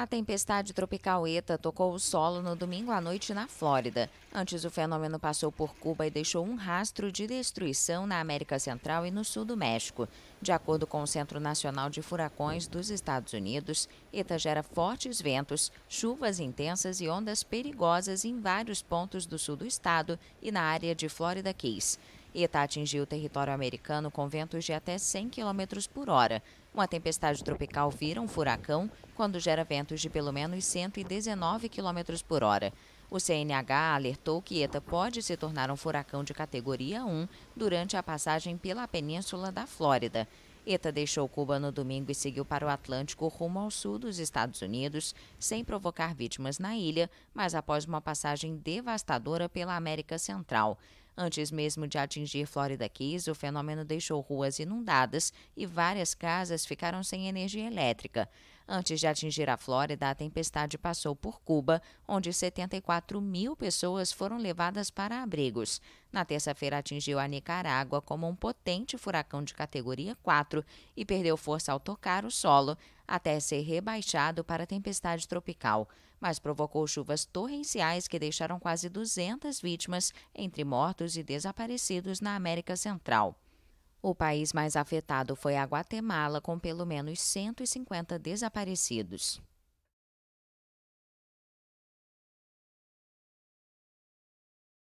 A tempestade tropical ETA tocou o solo no domingo à noite na Flórida. Antes, o fenômeno passou por Cuba e deixou um rastro de destruição na América Central e no sul do México. De acordo com o Centro Nacional de Furacões dos Estados Unidos, ETA gera fortes ventos, chuvas intensas e ondas perigosas em vários pontos do sul do estado e na área de Florida Keys. Eta tá atingiu o território americano com ventos de até 100 km por hora. Uma tempestade tropical vira um furacão quando gera ventos de pelo menos 119 km por hora. O CNH alertou que Eta pode se tornar um furacão de categoria 1 durante a passagem pela península da Flórida. ETA deixou Cuba no domingo e seguiu para o Atlântico rumo ao sul dos Estados Unidos, sem provocar vítimas na ilha, mas após uma passagem devastadora pela América Central. Antes mesmo de atingir Florida Keys, o fenômeno deixou ruas inundadas e várias casas ficaram sem energia elétrica. Antes de atingir a Flórida, a tempestade passou por Cuba, onde 74 mil pessoas foram levadas para abrigos. Na terça-feira, atingiu a Nicarágua como um potente furacão de categoria 4 e perdeu força ao tocar o solo, até ser rebaixado para tempestade tropical, mas provocou chuvas torrenciais que deixaram quase 200 vítimas, entre mortos e desaparecidos, na América Central. O país mais afetado foi a Guatemala, com pelo menos 150 desaparecidos.